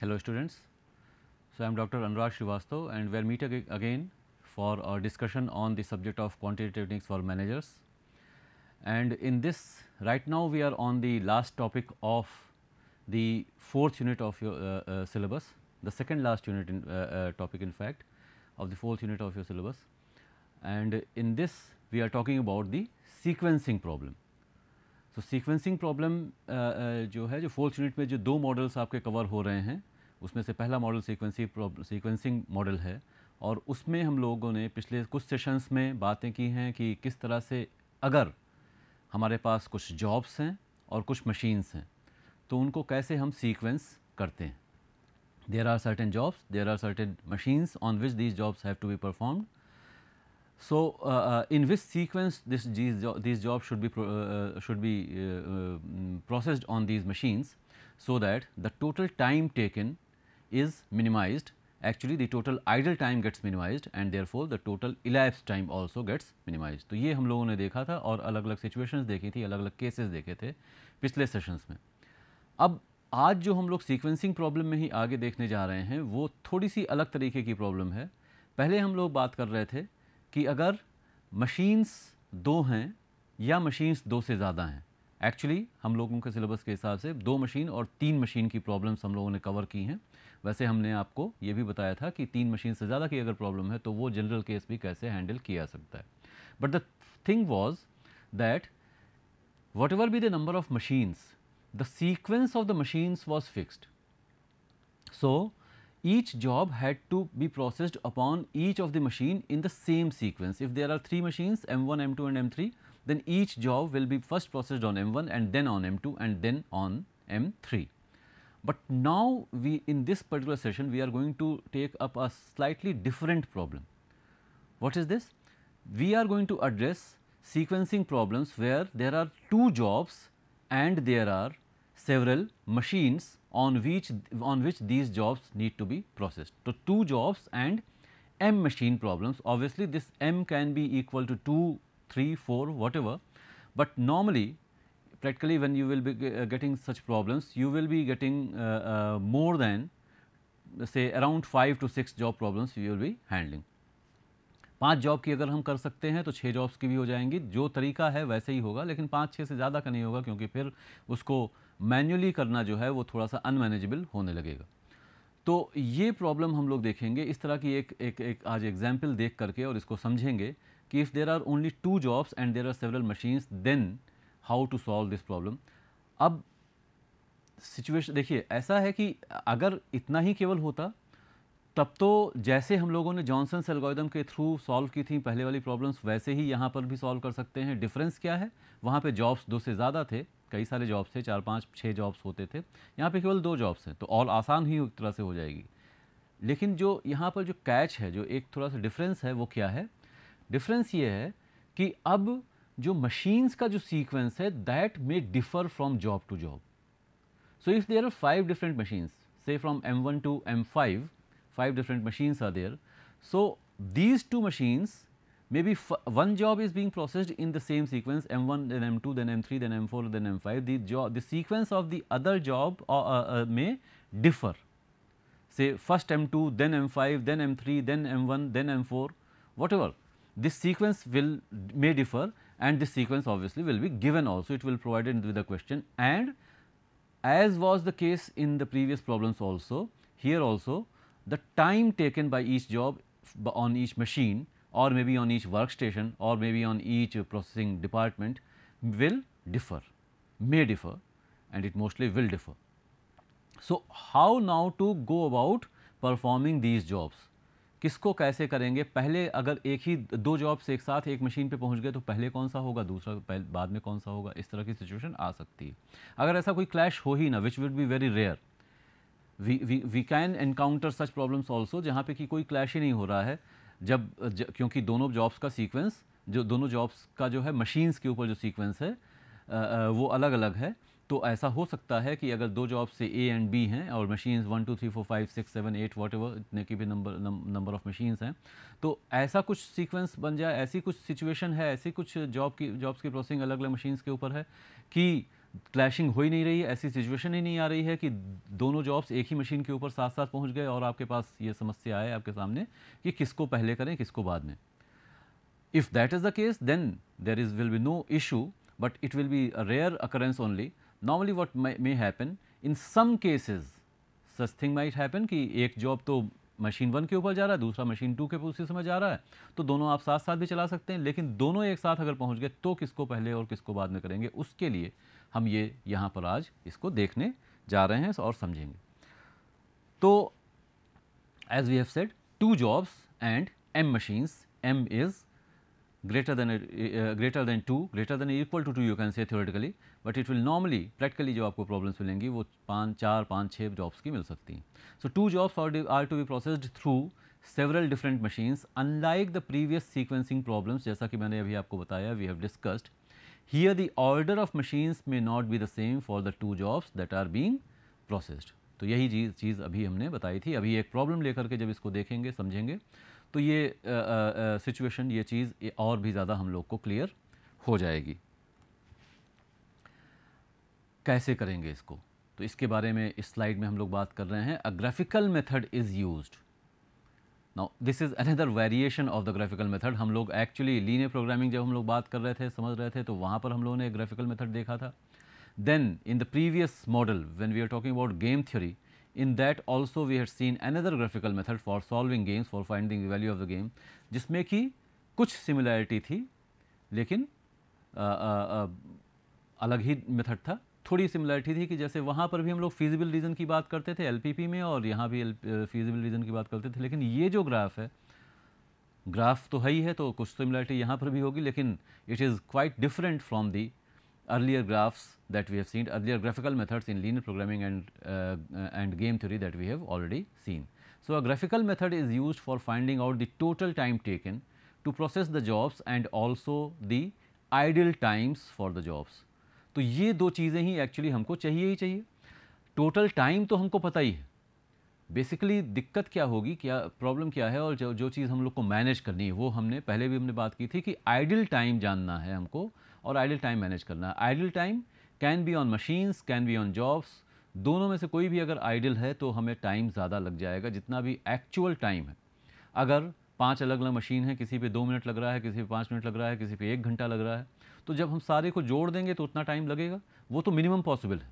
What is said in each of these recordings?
Hello students, so I am Dr. Anurag Srivastav and we are meet ag again for our discussion on the subject of quantitative techniques for managers. And in this right now we are on the last topic of the fourth unit of your uh, uh, syllabus, the second last unit in, uh, uh topic in fact of the fourth unit of your syllabus. And in this we are talking about the sequencing problem. So sequencing problem, uh, uh, जो है जो fourth unit में जो दो models आपके cover हो रहे उसमें से पहला मॉडल सीक्वेंसिंग सीक्वेंसिंग मॉडल है और उसमें हम लोगों ने पिछले कुछ सेशंस में बातें की हैं कि किस तरह से अगर हमारे पास कुछ जॉब्स हैं और कुछ मशीन्स हैं तो उनको कैसे हम सीक्वेंस करते हैं there are certain jobs there are certain machines on which these jobs have to be performed so in which sequence this this job should be should be processed on these machines so that the total time taken is minimized actually the total idle time gets minimized and therefore the total elapsed time also gets minimized तो ये हम लोगों ने देखा था और अलग अलग situations देखी थी अलग अलग cases देखे थे पिछले सेशंस में अब आज जो हम लोग सीक्वेंसिंग प्रॉब्लम में ही आगे देखने जा रहे हैं वो थोड़ी सी अलग तरीके की प्रॉब्लम है पहले हम लोग बात कर रहे थे कि अगर मशीन्स दो हैं या मशीन्स दो से ज़्यादा हैं एक्चुअली हम लोगों के सिलेबस के हिसाब से दो मशीन और तीन मशीन की प्रॉब्लम्स हम लोगों ने कवर की हैं वैसे हमने आपको ये भी बताया था कि तीन मशीन से ज़्यादा की अगर प्रॉब्लम है तो वो जनरल केस भी कैसे हैंडल किया सकता है but the thing was that whatever be the number of machines the sequence of the machines was fixed so each job had to be processed upon each of the machine in the same sequence if there are three machines M one M two and M three then each job will be first processed on M1 and then on M2 and then on M3. But now we in this particular session we are going to take up a slightly different problem. What is this? We are going to address sequencing problems where there are two jobs and there are several machines on which on which these jobs need to be processed. So, two jobs and m machine problems obviously this m can be equal to 2 3, 4 whatever. But normally practically when you will be uh, getting such problems you will be getting uh, uh, more than say around 5 to 6 job problems you will be handling. पांच job की अगर हम कर सकते हैं तो छः jobs की भी हो जाएंगी जो तरीका है वैसे ही होगा लेकिन पाँच छः से ज़्यादा का नहीं होगा क्योंकि फिर उसको मैन्युअली करना जो है वो थोड़ा सा अनमैनेजेबल होने लगेगा तो ये प्रॉब्लम हम लोग देखेंगे इस तरह की एक एक, एक आज एग्जाम्पल देख करके और इसको समझेंगे कि if there are only two jobs and there are several machines then how to solve this problem अब सिचुएशन देखिए ऐसा है कि अगर इतना ही केवल होता तब तो जैसे हम लोगों ने जॉनसन एल्गोरिदम के थ्रू सॉल्व की थी पहले वाली प्रॉब्लम्स वैसे ही यहाँ पर भी सॉल्व कर सकते हैं डिफरेंस क्या है वहाँ पे जॉब्स दो से ज़्यादा थे कई सारे जॉब्स थे चार पाँच छः जॉब्स होते थे यहाँ पे केवल दो जॉब्स हैं तो और आसान ही एक तरह से हो जाएगी लेकिन जो यहाँ पर जो कैच है जो एक थोड़ा सा डिफरेंस है वो क्या है डिफरेंस ये है कि अब जो sequence का जो सीक्वेंस है that may job from job to job so if there are five say from M1 to M5, 5 different machines are there. So, these two machines maybe one job is being processed in the same sequence M1 then M2 then M3 then M4 then M5 the sequence of the other job uh, uh, uh, may differ say first M2 then M5 then M3 then M1 then M4 whatever this sequence will may differ and this sequence obviously will be given also it will provided with the question and as was the case in the previous problems also here also the time taken by each job on each machine or maybe on each workstation or maybe on each processing department will differ may differ and it mostly will differ. So, how now to go about performing these jobs? किसको कैसे करेंगे पहले अगर एक ही दो jobs एक साथ एक मशीन पे पहुंच गए तो पहले कौन सा होगा दूसरा पहले बाद में कौन सा होगा इस तरह की सिचुएशन आ सकती है अगर ऐसा कोई क्लैश हो ही ना which would be very rare we we we can encounter such problems also जहाँ पे कि कोई क्लैश ही नहीं हो रहा है जब ज, क्योंकि दोनों जॉब्स का सीक्वेंस जो दोनों जॉब्स का जो है मशीन्स के ऊपर जो सीक्वेंस है आ, आ, वो अलग अलग है तो ऐसा हो सकता है कि अगर दो जॉब से ए एंड बी हैं और machines one two three four five six seven eight whatever इतने की भी नंबर नंबर ऑफ मशीन्स हैं तो ऐसा कुछ सीक्वेंस बन जाए ऐसी कुछ सिचुएशन है ऐसी कुछ जॉब की जॉब्स की प्रोसेसिंग अलग अलग मशीन्स के ऊपर है कि क्लैशिंग हो ही नहीं रही है ऐसी सिचुएशन ही नहीं आ रही है कि दोनों जॉब्स एक ही मशीन के ऊपर साथ साथ पहुँच गए और आपके पास ये समस्या आए आपके सामने कि किसको पहले करें किसको बाद में if that is the case then there is will be no issue but it will be rare occurrence only normally what may, may happen in some cases such thing might happen कि एक job तो machine one के ऊपर जा रहा है दूसरा machine to के उसी में जा रहा है तो दोनों आप साथ साथ भी चला सकते हैं लेकिन दोनों एक साथ अगर पहुंच गए तो किसको पहले और किसको बाद में करेंगे उसके लिए हम ये यहाँ पर आज इसको देखने जा रहे हैं और समझेंगे तो as we have said two jobs and M machines M is greater than greater than two greater than equal to two you can say theoretically but it will normally practically जो आपको प्रॉब्लम्स मिलेंगी वो पाँच चार पाँच छः jobs की मिल सकती हैं so two jobs are are to be processed through several different machines unlike the previous sequencing problems जैसा कि मैंने अभी आपको बताया we have discussed here the order of machines may not be the same for the two jobs that are being processed तो यही चीज़ चीज़ अभी हमने बताई थी अभी एक प्रॉब्लम लेकर के जब इसको देखेंगे समझेंगे तो ये सिचुएशन ये चीज़ और भी ज़्यादा हम लोग को क्लियर हो जाएगी कैसे करेंगे इसको तो इसके बारे में इस स्लाइड में हम लोग बात कर रहे हैं a graphical method is use now this is another variation of the graphical method हम लोग एक्चुअली लीनियर प्रोग्रामिंग जब हम लोग बात कर रहे थे समझ रहे थे तो वहाँ पर हम लोगों ने एक ग्राफिकल मेथड देखा था then in the previous model when we are talking about game theory in that also we have seen another graphical method for solving games for finding value of the game जिसमें कि कुछ similarity थी लेकिन आ, आ, आ, अलग ही method था थोड़ी similarity थी कि जैसे वहाँ पर भी हम लोग फिजिबल रीज़न की बात करते थे एलपीपी में और यहाँ भी फिजिबल रीज़न की बात करते थे लेकिन ये जो ग्राफ है ग्राफ तो है ही है तो कुछ सिमिलरिटी यहाँ पर भी होगी लेकिन it is quite different from the earlier graphs that we have seen earlier graphical methods in linear programming and and game theory that we have already seen so a graphical method is use for finding out the total time taken to process the jobs and also the ideal times for the jobs तो ये दो चीज़ें ही actually हमको चाहिए ही चाहिए total time तो हमको पता ही है बेसिकली दिक्कत क्या होगी क्या प्रॉब्लम क्या है और जो जो चीज़ हम लोग को मैनेज करनी है वो हमने पहले भी हमने बात की थी कि आइडल टाइम जानना है हमको और आइडल टाइम मैनेज करना है idle time can be on machines can be on jobs दोनों में से कोई भी अगर आइडल है तो हमें टाइम ज़्यादा लग जाएगा जितना भी एक्चुअल टाइम है अगर पाँच अलग अलग मशीन है किसी पर दो मिनट लग रहा है किसी पर पाँच मिनट लग रहा है किसी पर एक घंटा लग रहा है तो जब हम सारे को जोड़ देंगे तो उतना टाइम लगेगा वो तो मिनिमम पॉसिबल है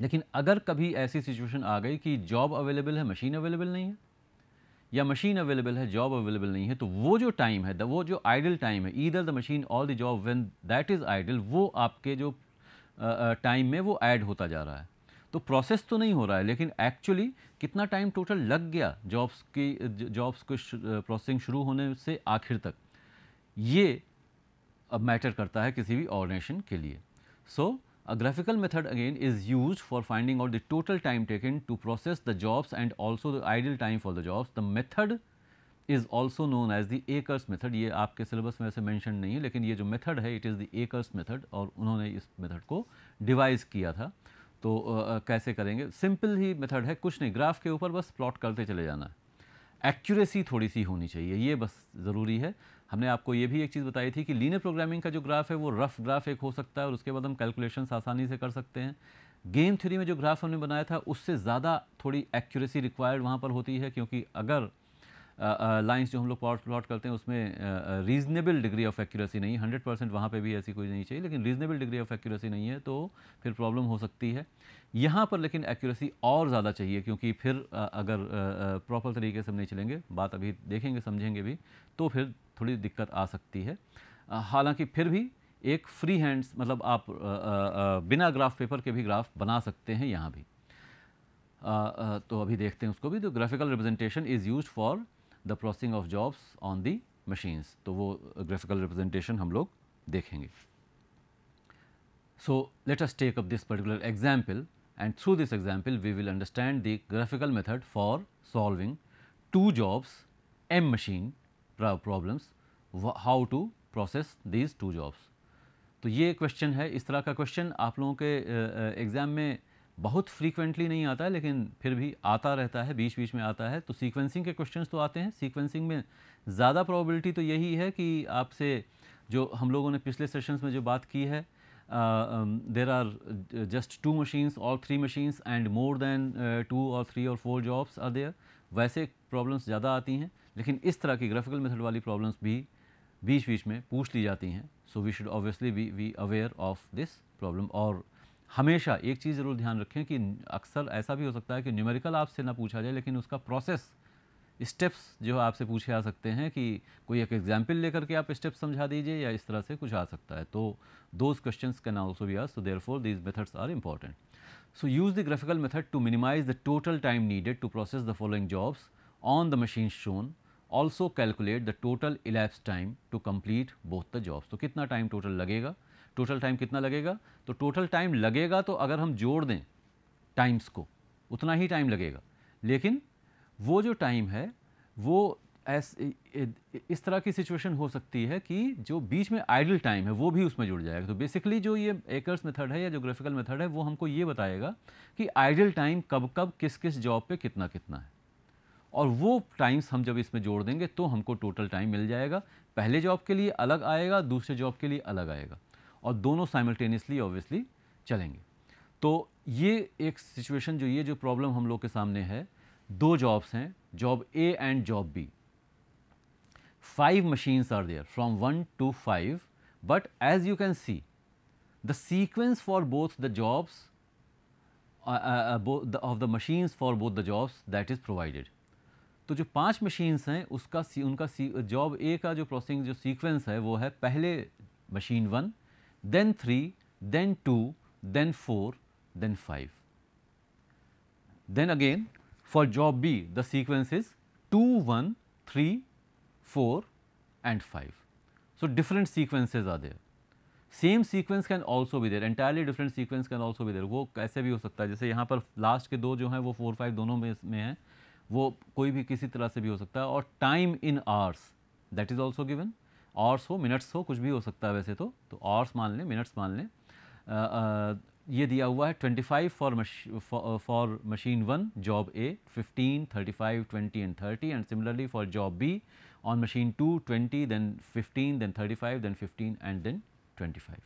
लेकिन अगर कभी ऐसी सिचुएशन आ गई कि जॉब अवेलेबल है मशीन अवेलेबल नहीं है या मशीन अवेलेबल है जॉब अवेलेबल नहीं है तो वो जो टाइम है वो जो आइडल टाइम है either the machine or the job when that is idle वो आपके जो टाइम में वो ऐड होता जा रहा है तो प्रोसेस तो नहीं हो रहा है लेकिन एक्चुअली कितना टाइम टोटल लग गया जॉब्स की जॉब्स को प्रोसेसिंग शुरू होने से आखिर तक ये अब मैटर करता है किसी भी ऑर्गेनाइजेशन के लिए so a graphical method again is use for finding out the total time taken to process the jobs and also the ideal time for the jobs the method is also known as the Akers method ये आपके syllabus में ऐसे mention नहीं है लेकिन ये जो method है it is the Akers method और उन्होंने इस मेथड को डिवाइज किया था तो uh, कैसे करेंगे सिंपल ही मेथड है कुछ नहीं ग्राफ के ऊपर बस प्लॉट करते चले जाना है एक्यूरेसी थोड़ी सी होनी चाहिए ये बस ज़रूरी है हमने आपको ये भी एक चीज़ बताई थी कि लीनियर प्रोग्रामिंग का जो ग्राफ है वो रफ ग्राफ एक हो सकता है और उसके बाद हम कैलकुलेशन आसानी से कर सकते हैं गेम थ्योरी में जो ग्राफ हमने बनाया था उससे ज़्यादा थोड़ी एक्यूरेसी रिक्वायर्ड वहाँ पर होती है क्योंकि अगर लाइंस जो हम लोग प्लॉट प्लॉट करते हैं उसमें रीजनेबल डिग्री ऑफ एक्यूरेसी नहीं हंड्रेड परसेंट वहाँ पर भी ऐसी कोई नहीं चाहिए लेकिन रीजनेबल डिग्री ऑफ एक्यूरेसी नहीं है तो फिर प्रॉब्लम हो सकती है यहाँ पर लेकिन एक्यूरेसी और ज़्यादा चाहिए क्योंकि फिर अगर प्रॉपर तरीके से हम नहीं चलेंगे बात अभी देखेंगे समझेंगे भी तो फिर थोड़ी दिक्कत आ सकती है हालांकि फिर भी एक फ्री हैंड्स मतलब आप बिना ग्राफ पेपर के भी ग्राफ बना सकते हैं यहाँ भी तो अभी देखते हैं उसको भी तो graphical representation is use for the processing of jobs on the machines तो वो ग्राफिकल रिप्रेजेंटेशन हम लोग देखेंगे so let us take up this particular example and through this example we will understand the graphical method for solving two jobs M machine problems how to process these two jobs तो ये question है इस तरह का question आप लोगों के exam में बहुत फ्रीक्वेंटली नहीं आता है लेकिन फिर भी आता रहता है बीच बीच में आता है तो सीक्वेंसिंग के क्वेश्चन तो आते हैं सीक्वेंसिंग में ज़्यादा प्रॉबिलिटी तो यही है कि आपसे जो हम लोगों ने पिछले सेशंस में जो बात की है there are just two machines और three machines and more than two और थ्री और फोर जॉब्स आर देयर वैसे प्रॉब्लम्स ज़्यादा आती हैं लेकिन इस तरह की ग्राफिकल मेथड वाली प्रॉब्लम्स भी बीच बीच में पूछ ली जाती हैं so we should obviously be we aware of this problem और हमेशा एक चीज़ ज़रूर ध्यान रखें कि अक्सर ऐसा भी हो सकता है कि न्यूमेरिकल आपसे ना पूछा जाए लेकिन उसका प्रोसेस स्टेप्स जो आपसे पूछे आ सकते हैं कि कोई एक एग्जाम्पल लेकर के आप स्टेप्स समझा दीजिए या इस तरह से कुछ आ सकता है तो those question can also be are so there four these methods are important so use the graphical method to minimise the total time needed to process the following jobs on the machine shown also calculate the total elapsed time to complete both the jobs तो कितना time total लगेगा total time कितना लगेगा तो total time लगेगा तो अगर हम जोड़ दें टाइम्स को उतना ही टाइम लगेगा लेकिन वो जो टाइम है वो ऐस इस तरह की सिचुएशन हो सकती है कि जो बीच में आइडल टाइम है वो भी उसमें जुड़ जाएगा तो बेसिकली जो ये एकर्स मेथड है या जोग्राफिकल मेथड है वो हमको ये बताएगा कि आइडल टाइम कब कब किस किस जॉब पे कितना कितना है और वो टाइम्स हम जब इसमें जोड़ देंगे तो हमको टोटल टाइम मिल जाएगा पहले जॉब के लिए अलग आएगा दूसरे जॉब के लिए अलग आएगा और दोनों साइमल्टेनियसली ऑब्वियसली चलेंगे तो ये एक सिचुएशन जो ये जो प्रॉब्लम हम लोग के सामने है दो जॉब्स हैं job A and job B five machines are there from one to five but as you can see the sequence for both the jobs of the machines for both the jobs that is provided तो जो पांच machines हैं उसका उनका job A का जो processing जो sequence है वो है पहले machine one then 3, then 2, then 4, then 5. Then again for job B the sequence is 2, 1, 3, 4 and 5. So, different sequences are there. Same sequence can also be there, entirely different sequence can also be there. वो कैसे भी हो सकता है जैसे यहाँ पर last के दो जो हैं वो फोर फाइव दोनों में में हैं वो कोई भी किसी तरह से भी हो सकता है और time in hours that is also given. Hours हो मिनट्स हो कुछ भी हो सकता है वैसे तो तो आवर्स मान लें मिनट्स मान लें ये दिया हुआ है 25 for for machine one job A 15 35 20 and 30 and similarly for job B two twenty then 20 then 15 five 35 fifteen 15 and twenty 25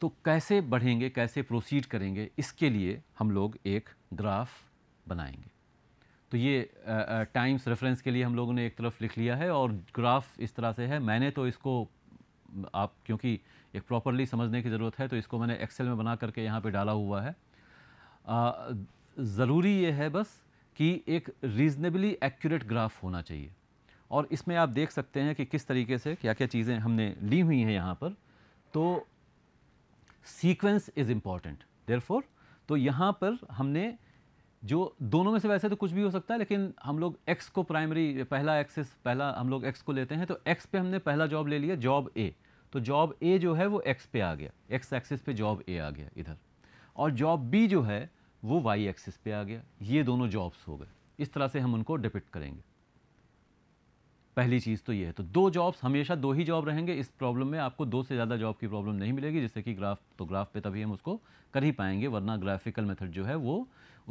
तो कैसे बढ़ेंगे कैसे प्रोसीड करेंगे इसके लिए हम लोग एक ग्राफ बनाएंगे तो ये टाइम्स रेफरेंस के लिए हम लोगों ने एक तरफ लिख लिया है और ग्राफ इस तरह से है मैंने तो इसको आप क्योंकि एक प्रॉपरली समझने की ज़रूरत है तो इसको मैंने एक्सेल में बना करके यहाँ पे डाला हुआ है ज़रूरी ये है बस कि एक रीज़नेबली एक्यूरेट ग्राफ होना चाहिए और इसमें आप देख सकते हैं कि किस तरीके से क्या क्या चीज़ें हमने ली हुई हैं यहाँ पर तो सीक्वेंस इज़ इम्पॉर्टेंट देर तो यहाँ पर हमने जो दोनों में से वैसे तो कुछ भी हो सकता है लेकिन हम लोग एक्स को प्राइमरी पहला एक्सेस पहला हम लोग एक्स को लेते हैं तो एक्स पे हमने पहला जॉब ले लिया जॉब ए तो जॉब ए जो है वो एक्स पे आ गया एक्स एक्सिस पे जॉब ए आ गया इधर और जॉब बी जो है वो वाई एक्सिस पे आ गया ये दोनों जॉब्स हो गए इस तरह से हम उनको डिपिक्ट करेंगे पहली चीज़ तो ये है तो दो जॉब्स हमेशा दो ही जॉब रहेंगे इस प्रॉब्लम में आपको दो से ज़्यादा जॉब की प्रॉब्लम नहीं मिलेगी जिससे कि ग्राफ तो ग्राफ पे तभी हम उसको कर ही पाएंगे वरना ग्राफिकल मेथड जो है वो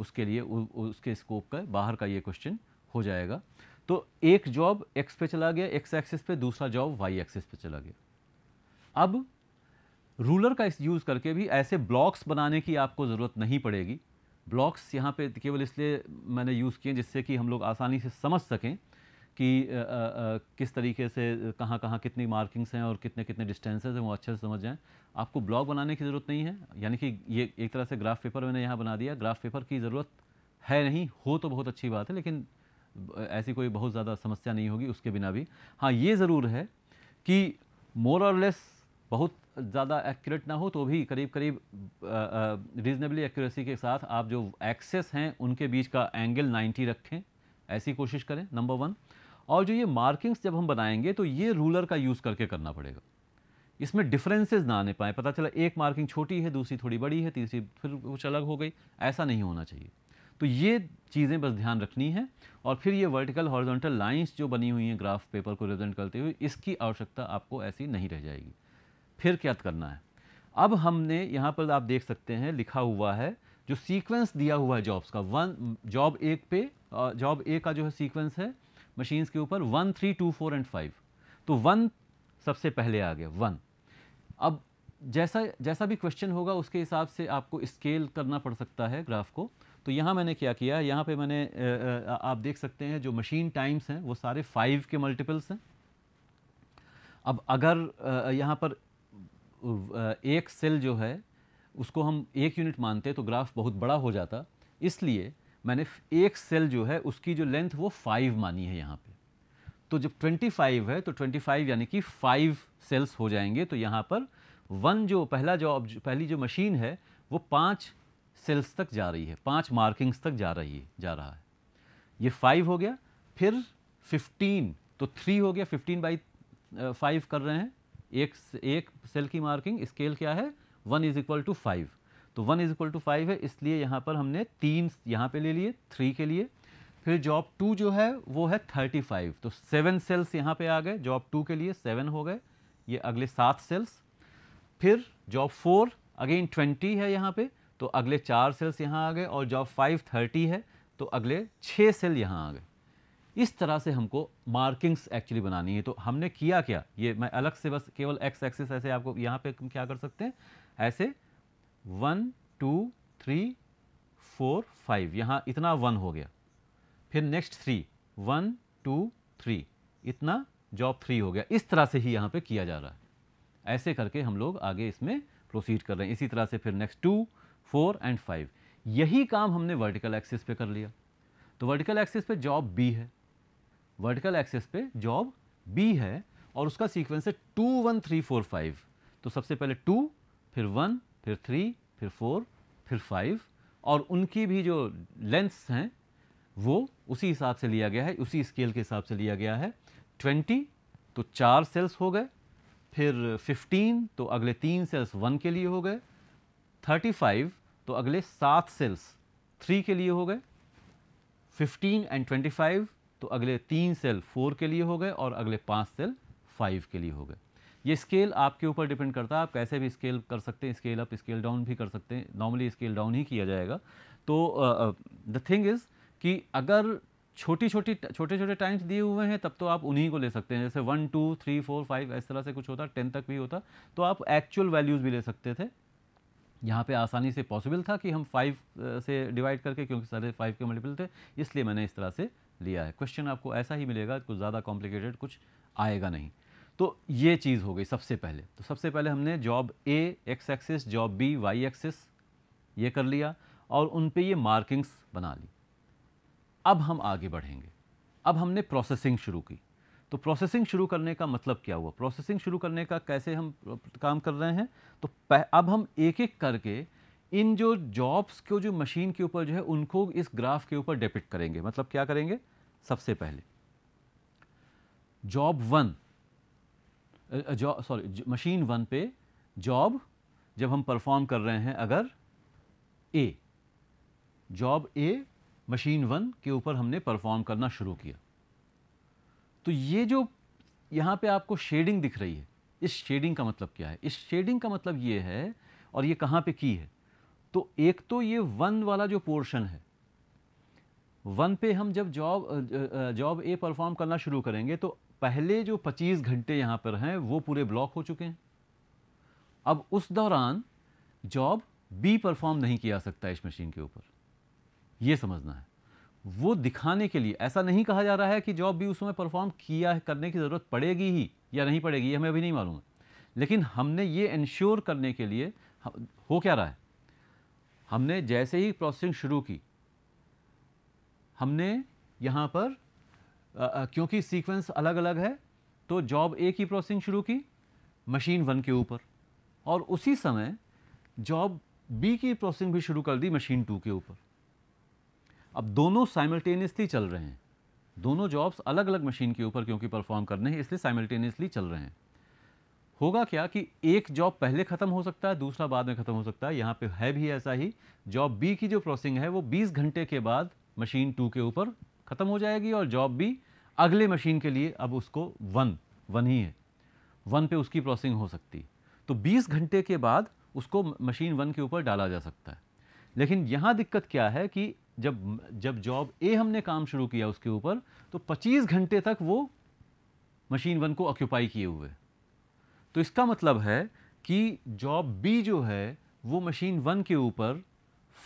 उसके लिए उ, उसके स्कोप का बाहर का ये क्वेश्चन हो जाएगा तो एक जॉब एक्स पे चला गया एक्स एक्सिस पे दूसरा जॉब वाई एक्सिस पे चला गया अब रूलर का यूज़ करके भी ऐसे ब्लॉक्स बनाने की आपको ज़रूरत नहीं पड़ेगी ब्लॉक्स यहाँ पे केवल इसलिए मैंने यूज़ किए जिससे कि हम लोग आसानी से समझ सकें कि किस तरीके से कहाँ कहाँ कितनी मार्किंग्स हैं और कितने कितने डिस्टेंसेज हैं वो अच्छे से समझ जाएँ आपको ब्लॉग बनाने की ज़रूरत नहीं है यानी कि ये एक तरह से ग्राफ पेपर मैंने यहाँ बना दिया ग्राफ पेपर की ज़रूरत है नहीं हो तो बहुत अच्छी बात है लेकिन ऐसी कोई बहुत ज़्यादा समस्या नहीं होगी उसके बिना भी हाँ ये ज़रूर है कि मोर और लेस बहुत ज़्यादा एक्यूरेट ना हो तो भी करीब करीब रीज़नेबली एक्यूरेसी के साथ आप जो एक्सेस हैं उनके बीच का एंगल 90 रखें ऐसी कोशिश करें नंबर वन और जो ये मार्किंग्स जब हम बनाएंगे तो ये रूलर का यूज़ करके करना पड़ेगा इसमें डिफरेंसेस ना आने पाए पता चला एक मार्किंग छोटी है दूसरी थोड़ी बड़ी है तीसरी फिर कुछ अलग हो गई ऐसा नहीं होना चाहिए तो ये चीज़ें बस ध्यान रखनी है और फिर ये वर्टिकल हॉरिजॉन्टल लाइंस जो बनी हुई हैं ग्राफ पेपर को रिप्रेजेंट करते हुए इसकी आवश्यकता आपको ऐसी नहीं रह जाएगी फिर क्या करना है अब हमने यहाँ पर आप देख सकते हैं लिखा हुआ है जो सीक्वेंस दिया हुआ है जॉब्स का वन जॉब एक पे जॉब ए का जो है सीक्वेंस है मशीन्स के ऊपर one three two four and five तो वन सबसे पहले आ गया वन अब जैसा जैसा भी क्वेश्चन होगा उसके हिसाब से आपको स्केल करना पड़ सकता है ग्राफ को तो यहाँ मैंने क्या किया यहाँ पे मैंने आप देख सकते हैं जो मशीन टाइम्स हैं वो सारे फाइव के मल्टीपल्स हैं अब अगर यहाँ पर एक सेल जो है उसको हम एक यूनिट मानते तो ग्राफ बहुत बड़ा हो जाता इसलिए मैंने एक सेल जो है उसकी जो लेंथ वो फाइव मानी है यहाँ पे तो जब ट्वेंटी फाइव है तो ट्वेंटी फाइव यानी कि फाइव सेल्स हो जाएंगे तो यहाँ पर वन जो पहला जो पहली जो मशीन है वो पाँच सेल्स तक जा रही है पाँच मार्किंग्स तक जा रही है जा रहा है ये फाइव हो गया फिर फिफ्टीन तो थ्री हो गया फिफ्टीन बाई फाइव कर रहे हैं एक एक सेल की मार्किंग स्केल क्या है one is equal to five तो one is equal to five है इसलिए यहाँ पर हमने तीन यहाँ पे ले लिए थ्री के लिए फिर जॉब टू जो है वो है थर्टी फाइव तो सेवन सेल्स यहाँ पे आ गए जॉब टू के लिए सेवन हो गए ये अगले सात सेल्स फिर जॉब फोर अगेन ट्वेंटी है यहाँ पे तो अगले चार सेल्स यहाँ आ गए और जॉब फाइव थर्टी है तो अगले छः सेल यहाँ आ गए इस तरह से हमको मार्किंग्स एक्चुअली बनानी है तो हमने किया क्या ये मैं अलग से बस केवल एक्स एक्सेस ऐसे आपको यहाँ पे क्या कर सकते हैं ऐसे one two three four five यहाँ इतना वन हो गया फिर next three one two three इतना जॉब थ्री हो गया इस तरह से ही यहाँ पे किया जा रहा है ऐसे करके हम लोग आगे इसमें प्रोसीड कर रहे हैं इसी तरह से फिर next two four and five यही काम हमने वर्टिकल एक्सिस पे कर लिया तो वर्टिकल एक्सिस पे जॉब बी है वर्टिकल एक्सिस पे जॉब बी है और उसका सीक्वेंस है two one three four five तो सबसे पहले टू फिर वन फिर थ्री फिर फोर फिर फाइव और उनकी भी जो लेंथ्स हैं वो उसी हिसाब से लिया गया है उसी स्केल के हिसाब से लिया गया है ट्वेंटी तो चार सेल्स हो गए फिर फिफ्टीन तो अगले तीन सेल्स वन के लिए हो गए थर्टी फाइव तो अगले सात सेल्स थ्री के लिए हो गए फिफ्टीन एंड ट्वेंटी फाइव तो अगले तीन सेल फोर के लिए हो गए और अगले पाँच सेल फाइव के लिए हो गए ये स्केल आपके ऊपर डिपेंड करता है आप कैसे भी स्केल कर सकते हैं स्केल अप स्केल डाउन भी कर सकते हैं नॉर्मली स्केल डाउन ही किया जाएगा तो द थिंग इज़ कि अगर छोटी छोटी छोटे छोटे टाइम्स दिए हुए हैं तब तो आप उन्हीं को ले सकते हैं जैसे one two three four five इस तरह से कुछ होता टेन तक भी होता तो आप एक्चुअल वैल्यूज़ भी ले सकते थे यहाँ पे आसानी से पॉसिबल था कि हम फाइव से डिवाइड करके क्योंकि सारे फाइव के मल्टीपल थे इसलिए मैंने इस तरह से लिया है क्वेश्चन आपको ऐसा ही मिलेगा कुछ ज़्यादा कॉम्प्लिकेटेड कुछ आएगा नहीं तो ये चीज़ हो गई सबसे पहले तो सबसे पहले हमने job A X axis job B Y axis ये कर लिया और उन पे ये मार्किंग्स बना ली अब हम आगे बढ़ेंगे अब हमने प्रोसेसिंग शुरू की तो प्रोसेसिंग शुरू करने का मतलब क्या हुआ प्रोसेसिंग शुरू करने का कैसे हम काम कर रहे हैं तो अब हम एक एक करके इन जो जॉब्स को जो मशीन के ऊपर जो है उनको इस ग्राफ के ऊपर डिपिक्ट करेंगे मतलब क्या करेंगे सबसे पहले job one sorry machine one पे जॉब जब हम परफॉर्म कर रहे हैं अगर a job A machine one के ऊपर हमने परफॉर्म करना शुरू किया तो ये जो यहाँ पे आपको शेडिंग दिख रही है इस शेडिंग का मतलब क्या है इस शेडिंग का मतलब ये है और ये कहाँ पे की है तो एक तो ये वन वाला जो पोर्शन है वन पे हम जब जॉब जॉब ए परफॉर्म करना शुरू करेंगे तो पहले जो 25 घंटे यहाँ पर हैं वो पूरे ब्लॉक हो चुके हैं अब उस दौरान जॉब बी परफॉर्म नहीं किया सकता इस मशीन के ऊपर ये समझना है वो दिखाने के लिए ऐसा नहीं कहा जा रहा है कि जॉब भी उस समय परफॉर्म किया करने की ज़रूरत पड़ेगी ही या नहीं पड़ेगी हमें अभी नहीं मालूम है लेकिन हमने ये इंश्योर करने के लिए हो क्या रहा है हमने जैसे ही प्रोसेसिंग शुरू की हमने यहाँ पर क्योंकि सीक्वेंस अलग अलग है तो जॉब ए की प्रोसेसिंग शुरू की मशीन वन के ऊपर और उसी समय जॉब बी की प्रोसेसिंग भी शुरू कर दी मशीन टू के ऊपर अब दोनों साइमल्टेनियसली चल रहे हैं दोनों जॉब्स अलग अलग मशीन के ऊपर क्योंकि परफॉर्म करने हैं इसलिए साइमल्टेनियसली चल रहे हैं होगा क्या कि एक जॉब पहले ख़त्म हो सकता है दूसरा बाद में ख़त्म हो सकता है यहाँ पे है भी ऐसा ही जॉब बी की जो प्रोसेसिंग है वो 20 घंटे के बाद मशीन टू के ऊपर ख़त्म हो जाएगी और जॉब भी अगले मशीन के लिए अब उसको वन वन ही है वन पे उसकी प्रोसेसिंग हो सकती तो 20 घंटे के बाद उसको मशीन वन के ऊपर डाला जा सकता है लेकिन यहाँ दिक्कत क्या है कि जब जब जॉब ए हमने काम शुरू किया उसके ऊपर तो 25 घंटे तक वो मशीन वन को ऑक्यूपाई किए हुए तो इसका मतलब है कि जॉब बी जो है वो मशीन वन के ऊपर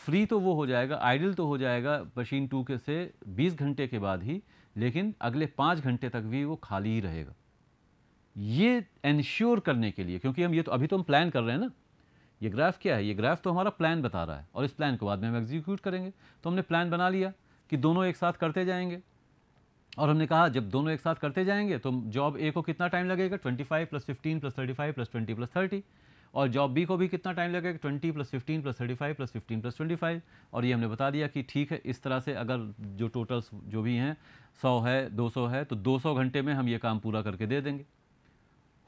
फ्री तो वो हो जाएगा आइडल तो हो जाएगा मशीन टू के से 20 घंटे के बाद ही लेकिन अगले पाँच घंटे तक भी वो खाली ही रहेगा ये इन्श्योर करने के लिए क्योंकि हम ये तो अभी तो हम प्लान कर रहे हैं ना ये ग्राफ क्या है ये ग्राफ तो हमारा प्लान बता रहा है और इस प्लान को बाद में हम एग्जीक्यूट करेंगे तो हमने प्लान बना लिया कि दोनों एक साथ करते जाएंगे और हमने कहा जब दोनों एक साथ करते जाएंगे तो जॉब ए को कितना टाइम लगेगा twenty five plus fifteen plus thirty five plus twenty plus thirty और जॉब बी को भी कितना टाइम लगेगा twenty plus fifteen plus thirty five plus fifteen plus twenty five और ये हमने बता दिया कि ठीक है इस तरह से अगर जो टोटल्स जो भी हैं सौ है दो सौ है तो दो सौ घंटे में हम ये काम पूरा करके दे देंगे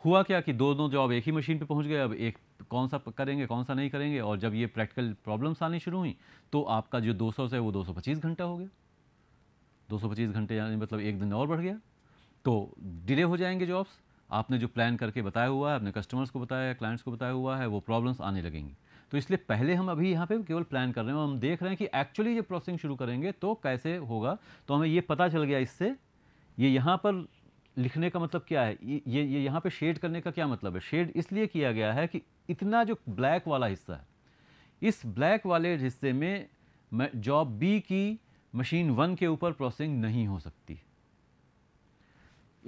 हुआ क्या कि दोनों जॉब एक ही मशीन पर पहुँच गए अब एक कौन सा करेंगे कौन सा नहीं करेंगे और जब ये प्रैक्टिकल प्रॉब्लम्स आनी शुरू हुई तो आपका जो सौ से वो पच्चीस घंटा हो गया पच्चीस घंटे यानी मतलब एक दिन और बढ़ गया तो डिले हो जाएंगे जॉब्स आपने जो प्लान करके बताया हुआ है अपने कस्टमर्स को बताया है क्लाइंट्स को बताया हुआ है वो प्रॉब्लम्स आने लगेंगी तो इसलिए पहले हम अभी यहाँ पे केवल प्लान कर रहे हैं और हम देख रहे हैं कि एक्चुअली ये प्रोसेसिंग शुरू करेंगे तो कैसे होगा तो हमें ये पता चल गया इससे ये यहाँ पर लिखने का मतलब क्या है ये ये यहाँ पर शेड करने का क्या मतलब है शेड इसलिए किया गया है कि इतना जो ब्लैक वाला हिस्सा है इस ब्लैक वाले हिस्से में जॉब बी की मशीन वन के ऊपर प्रोसेसिंग नहीं हो सकती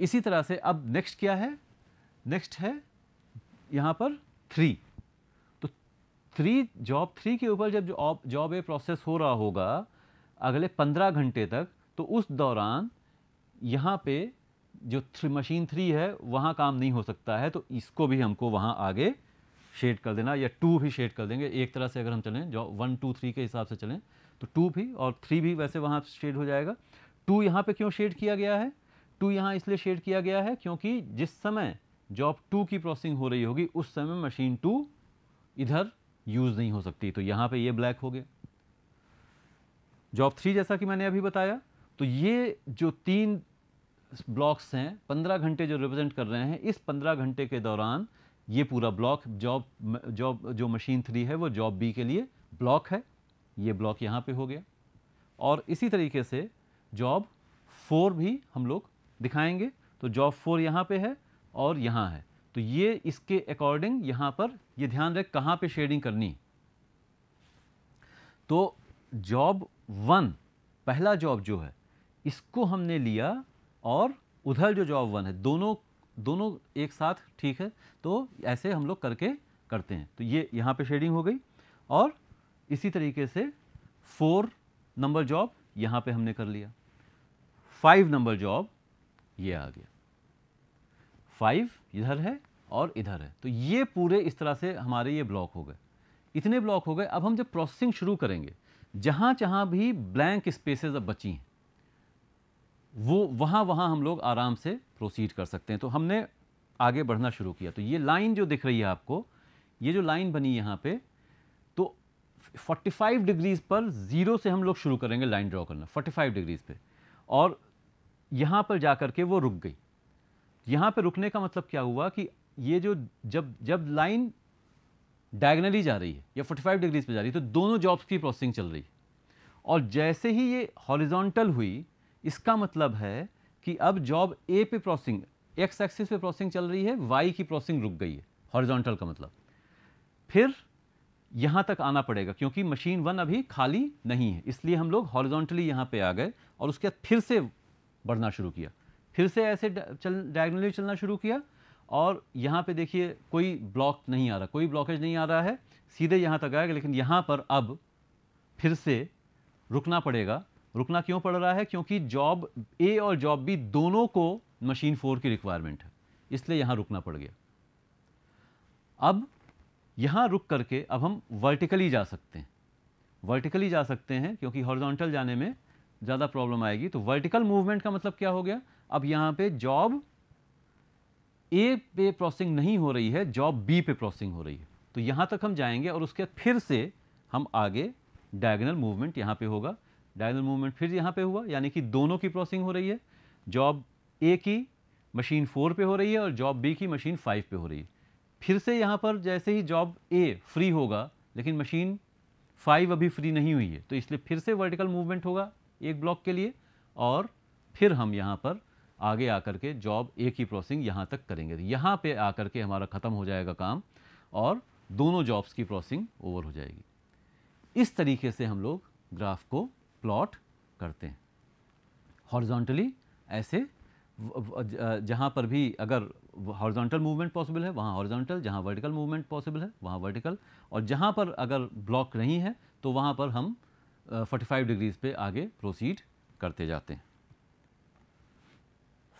इसी तरह से अब नेक्स्ट क्या है नेक्स्ट है यहाँ पर थ्री तो थ्री जॉब थ्री के ऊपर जब जॉब जॉब ए प्रोसेस हो रहा होगा अगले पंद्रह घंटे तक तो उस दौरान यहाँ पे जो थ्री मशीन थ्री है वहाँ काम नहीं हो सकता है तो इसको भी हमको वहाँ आगे शेड कर देना या टू भी शेड कर देंगे एक तरह से अगर हम चलें जो वन टू थ्री के हिसाब से चलें तो टू भी और थ्री भी वैसे वहाँ शेड हो जाएगा टू यहाँ पे क्यों शेड किया गया है टू यहाँ इसलिए शेड किया गया है क्योंकि जिस समय जॉब टू की प्रोसेसिंग हो रही होगी उस समय मशीन टू इधर यूज़ नहीं हो सकती तो यहाँ पे ये ब्लैक हो गया जॉब थ्री जैसा कि मैंने अभी बताया तो ये जो तीन ब्लॉक्स हैं पंद्रह घंटे जो रिप्रेजेंट कर रहे हैं इस पंद्रह घंटे के दौरान ये पूरा ब्लॉक जॉब जॉब जो मशीन थ्री है वो जॉब बी के लिए ब्लॉक है ये ब्लॉक यहाँ पे हो गया और इसी तरीके से जॉब फोर भी हम लोग दिखाएंगे तो जॉब फोर यहाँ पे है और यहाँ है तो ये इसके अकॉर्डिंग यहाँ पर ये ध्यान रख कहाँ पे शेडिंग करनी तो जॉब वन पहला जॉब जो है इसको हमने लिया और उधर जो जॉब वन है दोनों दोनों एक साथ ठीक है तो ऐसे हम लोग करके करते हैं तो ये यहाँ पे शेडिंग हो गई और इसी तरीके से फोर नंबर जॉब यहाँ पे हमने कर लिया फाइव नंबर जॉब ये आ गया फाइव इधर है और इधर है तो ये पूरे इस तरह से हमारे ये ब्लॉक हो गए इतने ब्लॉक हो गए अब हम जब प्रोसेसिंग शुरू करेंगे जहाँ जहाँ भी ब्लैंक स्पेसेस अब बची हैं वो वहाँ वहाँ हम लोग आराम से प्रोसीड कर सकते हैं तो हमने आगे बढ़ना शुरू किया तो ये लाइन जो दिख रही है आपको ये जो लाइन बनी यहाँ पे तो 45 डिग्रीज़ पर ज़ीरो से हम लोग शुरू करेंगे लाइन ड्रॉ करना 45 डिग्रीज़ पे और यहाँ पर जा कर के वो रुक गई यहाँ पर रुकने का मतलब क्या हुआ कि ये जो जब जब लाइन डायगनली जा रही है या 45 डिग्रीज पर जा रही है तो दोनों जॉब्स की प्रोसेसिंग चल रही है और जैसे ही ये हॉरिजॉन्टल हुई इसका मतलब है कि अब जॉब ए पे प्रोसेसिंग एक्स एक्सिस पे प्रोसेसिंग चल रही है वाई की प्रोसेसिंग रुक गई है हॉरिजॉन्टल का मतलब फिर यहाँ तक आना पड़ेगा क्योंकि मशीन वन अभी खाली नहीं है इसलिए हम लोग हॉरिजॉन्टली यहाँ पे आ गए और उसके बाद फिर से बढ़ना शुरू किया फिर से ऐसे चल डायगनली चलना शुरू किया और यहाँ पे देखिए कोई ब्लॉक नहीं आ रहा कोई ब्लॉकेज नहीं आ रहा है सीधे यहाँ तक आएगा लेकिन यहाँ पर अब फिर से रुकना पड़ेगा रुकना क्यों पड़ रहा है क्योंकि जॉब ए और जॉब बी दोनों को मशीन फोर की रिक्वायरमेंट है इसलिए यहाँ रुकना पड़ गया अब यहाँ रुक करके अब हम वर्टिकली जा सकते हैं वर्टिकली जा सकते हैं क्योंकि हॉरिजॉन्टल जाने में ज़्यादा प्रॉब्लम आएगी तो वर्टिकल मूवमेंट का मतलब क्या हो गया अब यहाँ पे जॉब ए पे प्रोसेसिंग नहीं हो रही है जॉब बी पे प्रोसेसिंग हो रही है तो यहाँ तक हम जाएंगे और उसके फिर से हम आगे डायगनल मूवमेंट यहाँ पे होगा डायगनल मूवमेंट फिर यहाँ पे हुआ यानी कि दोनों की प्रोसेसिंग हो रही है जॉब ए की मशीन फोर पे हो रही है और जॉब बी की मशीन फाइव पे हो रही है फिर से यहाँ पर जैसे ही जॉब ए फ्री होगा लेकिन मशीन फाइव अभी फ्री नहीं हुई है तो इसलिए फिर से वर्टिकल मूवमेंट होगा एक ब्लॉक के लिए और फिर हम यहाँ पर आगे आकर के जॉब एक ही प्रोसेसिंग यहाँ तक करेंगे तो यहाँ पे आकर के हमारा ख़त्म हो जाएगा काम और दोनों जॉब्स की प्रोसेसिंग ओवर हो जाएगी इस तरीके से हम लोग ग्राफ को प्लॉट करते हैं हॉर्जोंटली ऐसे जहाँ पर भी अगर हॉर्जोंटल मूवमेंट पॉसिबल है वहाँ हॉर्जोंटल जहाँ वर्टिकल मूवमेंट पॉसिबल है वहाँ वर्टिकल और जहाँ पर अगर ब्लॉक नहीं है तो वहाँ पर हम 45 डिग्रीज पे आगे प्रोसीड करते जाते हैं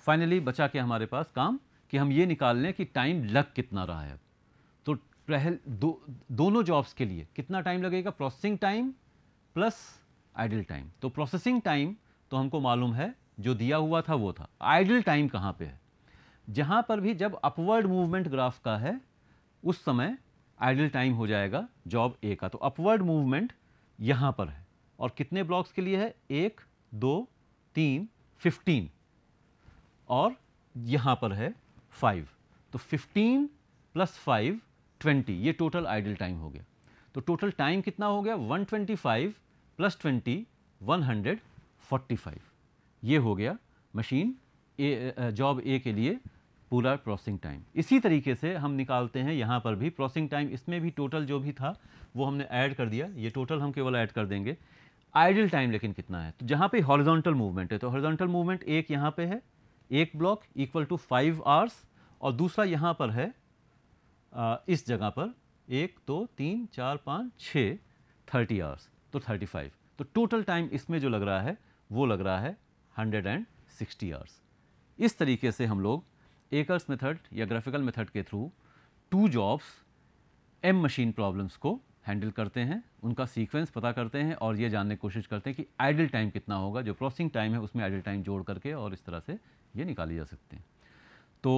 फाइनली बचा के हमारे पास काम कि हम ये निकाल लें कि टाइम लग कितना रहा है अब तो पहल दो दोनों जॉब्स के लिए कितना टाइम लगेगा processing time plus idle time तो प्रोसेसिंग टाइम तो हमको मालूम है जो दिया हुआ था वो था आइडल टाइम कहाँ पे है जहाँ पर भी जब अपवर्ड मूवमेंट ग्राफ का है उस समय आइडल टाइम हो जाएगा जॉब ए का तो अपवर्ड मूवमेंट यहाँ पर है और कितने ब्लॉक्स के लिए है एक दो तीन फिफ्टीन और यहाँ पर है फाइव तो फिफ्टीन प्लस फाइव ट्वेंटी ये टोटल आइडल टाइम हो गया तो टोटल टाइम कितना हो गया one twenty five plus twenty one hundred forty five ये हो गया मशीन ए जॉब ए के लिए पूरा प्रोसेसिंग टाइम इसी तरीके से हम निकालते हैं यहाँ पर भी प्रोसेसिंग टाइम इसमें भी टोटल जो भी था वो हमने ऐड कर दिया ये टोटल हम केवल ऐड कर देंगे आइडल टाइम लेकिन कितना है तो जहाँ पे हॉरिजॉन्टल मूवमेंट है तो हॉरिजॉन्टल मूवमेंट एक यहाँ पे है एक block equal to five hours और दूसरा यहाँ पर है आ, इस जगह पर एक दो तीन चार पाँच छः थर्टी आवर्स तो थर्टी फाइव तो टोटल टाइम इसमें जो लग रहा है वो लग रहा है हंड्रेड एंड सिक्सटी आवर्स इस तरीके से हम लोग एकर्स मेथड या ग्राफिकल मेथड के through two jobs M machine problems को हैंडल करते हैं उनका सीक्वेंस पता करते हैं और ये जानने की कोशिश करते हैं कि आइडल टाइम कितना होगा जो प्रोसेसिंग टाइम है उसमें आइडल टाइम जोड़ करके और इस तरह से ये निकाले जा सकते हैं तो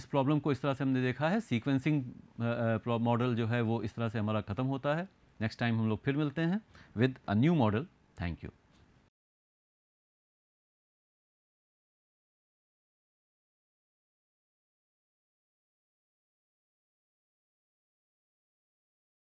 इस प्रॉब्लम को इस तरह से हमने देखा है सीक्वेंसिंग मॉडल जो है वो इस तरह से हमारा ख़त्म होता है नेक्स्ट टाइम हम लोग फिर मिलते हैं with a new model thank you